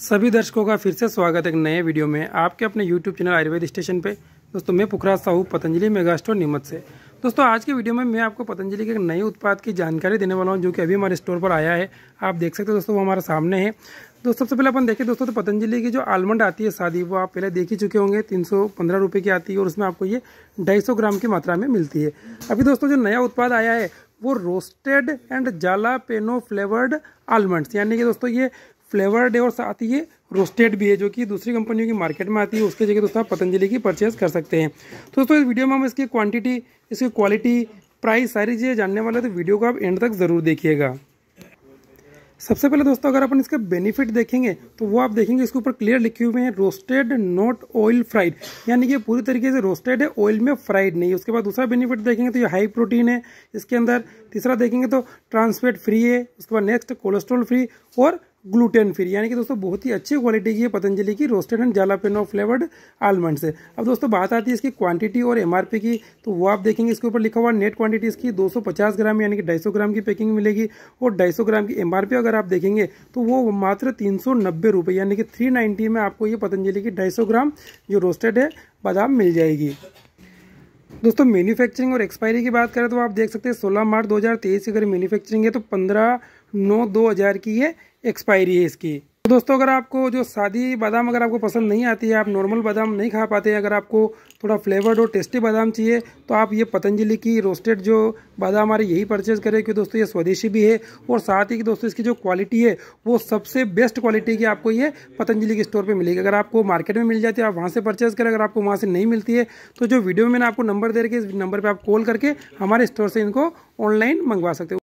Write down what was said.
सभी दर्शकों का फिर से स्वागत है एक नए वीडियो में आपके अपने YouTube चैनल आयुर्वेद स्टेशन पे दोस्तों मैं पुखराज साहू पतंजलि मेगा स्टोर से दोस्तों आज के वीडियो में मैं आपको पतंजलि के एक नए उत्पाद की जानकारी देने वाला हूँ जो कि अभी हमारे स्टोर पर आया है आप देख सकते हो दोस्तों वो हमारे सामने है दोस्तों सबसे पहले अपन देखें दोस्तों तो पतंजलि की जो आलमंड आती है शादी वो आप पहले देख ही चुके होंगे तीन सौ पंद्रह रुपये की आती है और उसमें आपको ये ढाई सौ ग्राम की मात्रा में मिलती है अभी दोस्तों जो नया उत्पाद आया है वो रोस्टेड एंड जाला पेनो फ्लेवर्ड आलमंड्स यानी कि दोस्तों ये फ्लेवर्ड है और साथ ही ये रोस्टेड भी है जो कि दूसरी कंपनियों की मार्केट में आती है उसके जगह दोस्तों आप पतंजलि की परचेज कर सकते हैं तो दोस्तों इस वीडियो में हम इसकी क्वांटिटी इसकी क्वालिटी प्राइस सारी चीज़ें जानने वाले तो वीडियो को आप एंड तक ज़रूर देखिएगा सबसे पहले दोस्तों अगर अपन इसका बेनिफिट देखेंगे तो वो आप देखेंगे इसके ऊपर क्लियर लिखे हुए हैं रोस्टेड नॉट ऑयल फ्राइड यानी कि पूरी तरीके से रोस्टेड है ऑयल में फ्राइड नहीं है उसके बाद दूसरा बेनिफिट देखेंगे तो ये हाई प्रोटीन है इसके अंदर तीसरा देखेंगे तो ट्रांसफेट फ्री है उसके बाद नेक्स्ट कोलेस्ट्रॉल फ्री और ग्लूटेन फ्री यानी कि दोस्तों बहुत ही अच्छी क्वालिटी की है पतंजलि की roasted and jalapeno flavoured almond से अब दोस्तों बात आती है इसकी क्वांटिटी और एमआरपी की तो वो आप देखेंगे इसके ऊपर लिखा हुआ नेट क्वांटिटी इसकी 250 ग्राम यानी कि 250 ग्राम की पैकिंग मिलेगी और ढाई ग्राम की एम अगर आप देखेंगे तो वो मात्र तीन सौ यानी कि थ्री में आपको ये पतंजलि की ढाई ग्राम जो रोस्टेड है बादाम मिल जाएगी दोस्तों मैन्युफैक्चरिंग और एक्सपायरी की बात करें तो आप देख सकते हैं 16 मार्च 2023 की अगर मैन्युफैक्चरिंग है तो नौ दो हज़ार की ये एक्सपायरी है इसकी तो दोस्तों अगर आपको जो सादी बादाम अगर आपको पसंद नहीं आती है आप नॉर्मल बादाम नहीं खा पाते अगर आपको थोड़ा फ्लेवर्ड और टेस्टी बादाम चाहिए तो आप ये पतंजलि की रोस्टेड जो बादाम हमारे यही परचेज़ करें क्योंकि दोस्तों ये स्वदेशी भी है और साथ ही दोस्तों इसकी जो क्वालिटी है वो सबसे बेस्ट क्वालिटी की आपको ये पतंजलि के स्टोर पर मिलेगी अगर आपको मार्केट में मिल जाती है आप वहाँ से परचेज़ करें अगर आपको वहाँ से नहीं मिलती है तो जो वीडियो में मैंने आपको नंबर दे रखे इस नंबर पर आप कॉल करके हमारे स्टोर से इनको ऑनलाइन मंगवा सकते हो